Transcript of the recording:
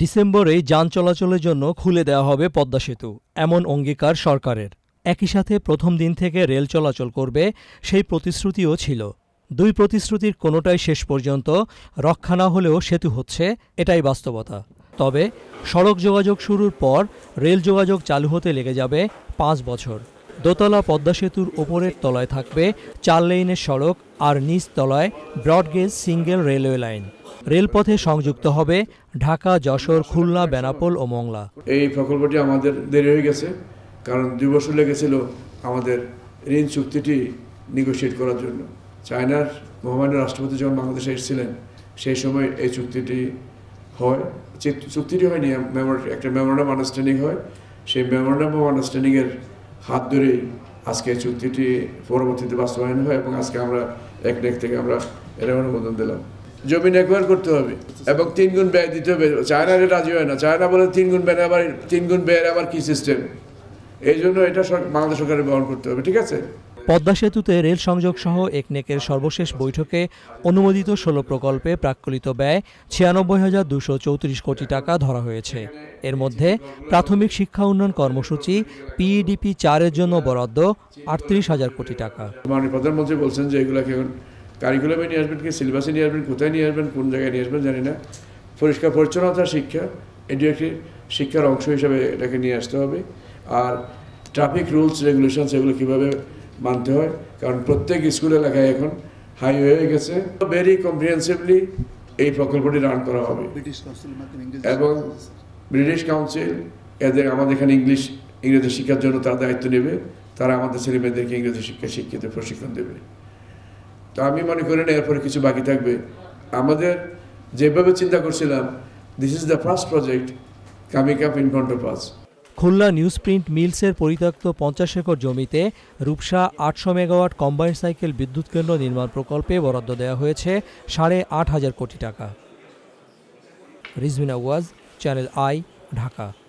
ডিসেম্বরে যান চলাচলের জন্য খুলে দেওয়া হবে পদ্মা সেতু এমন অঙ্গীকার সরকারের একই সাথে প্রথম দিন থেকে রেল চলাচল করবে সেই প্রতিশ্রুতিও ছিল দুই প্রতিশ্রুতির কোনোটাই শেষ পর্যন্ত রক্ষা না হলেও সেতু হচ্ছে এটাই বাস্তবতা তবে সড়ক যোগাযোগ শুরুর পর রেল যোগাযোগ চালু হতে লেগে যাবে পাঁচ বছর দোতলা পদ্মা সেতুর ওপরের তলায় থাকবে চার লেনের সড়ক আর নিচ তলায় ব্রডগেজ সিঙ্গেল রেলওয়ে লাইন রেলপথে সংযুক্ত হবে ঢাকা যশোর খুলনা বেনাপোল ও মংলা এই প্রকল্পটি আমাদের দেরি হয়ে গেছে কারণ দুই বছর লেগেছিল আমাদের ঋণ চুক্তিটি নিগোসিয়েট করার জন্য চায়নার মহামান্য রাষ্ট্রপতি যখন বাংলাদেশে এসেছিলেন সেই সময় এই চুক্তিটি হয় চুক্তিটি হয়নি একটা মেমোরান্ডাম আন্ডারস্ট্যান্ডিং হয় সেই মেমোরান্ডাম অফ আন্ডারস্ট্যান্ডিংয়ের হাত ধরেই আজকে চুক্তিটি পরবর্তীতে বাস্তবায়ন হয় এবং আজকে আমরা এক নেক থেকে আমরা এরকম অনুমোদন দিলাম জমি একবার করতে হবে এবং তিন গুণ ব্যয় দিতে হবে চায়না রাজি হয় না চায়না বলে তিন গুণ ব্যয় আবার তিন গুণ ব্যয়ের আবার কি সিস্টেম এই জন্য এটা বাংলাদেশ সরকারের বহন করতে হবে ঠিক আছে পদ্মা সেতুতে রেল সংযোগ সহ একনেকের সর্বশেষ বৈঠকে অনুমোদিত ষোলো প্রকল্পে প্রাক্কলিত ব্যয় ছিয়ানব্বই হাজার দুশো চৌত্রিশ কোটি টাকা ধরা হয়েছে এর মধ্যে প্রাথমিক শিক্ষা উন্নয়ন কর্মসূচি পিইডিপি e চারের জন্য বরাদ্দ আটত্রিশ হাজার কোটি টাকা প্রধানমন্ত্রী বলছেন যে এগুলাকে কারিকুলামে নিয়ে আসবেন কি সিলেবাসে নিয়ে আসবেন কোথায় নিয়ে আসবেন কোন জায়গায় নিয়ে আসবেন জানি না পরিষ্কার পরিচ্ছন্নতার শিক্ষা এটি একটি শিক্ষার অংশ হিসাবে এটাকে নিয়ে আসতে হবে আর ট্রাফিক রুলস রেগুলেশন সেগুলো কীভাবে মানতে হয় কারণ প্রত্যেক স্কুল এলাকায় এখন হাইওয়ে হয়ে গেছে ভেরি কম্প্রিহেন্সিভলি এই প্রকল্পটি রান করা হবে এবং ব্রিটিশ কাউন্সিল এদের আমাদের এখানে ইংলিশ ইংরেজি শিক্ষার জন্য তারা দায়িত্ব নেবে তারা আমাদের ছেলেমেয়েদেরকে ইংরেজি শিক্ষা শিক্ষিত প্রশিক্ষণ দেবে তো আমি মনে করি না এরপরে কিছু বাকি থাকবে আমাদের যেভাবে চিন্তা করছিলাম this is the first project coming up in front Khulna news print মিলসের পরিত্যক্ত পঞ্চাশ একর জমিতে রূপসা আটশো মেগাওয়াট কম্বাইন সাইকেল বিদ্যুৎ কেন্দ্র নির্মাণ প্রকল্পে বরাদ্দ দেওয়া হয়েছে সাড়ে আট হাজার কোটি টাকা রিজমিনা ওয়াজ চ্যানেল আই ঢাকা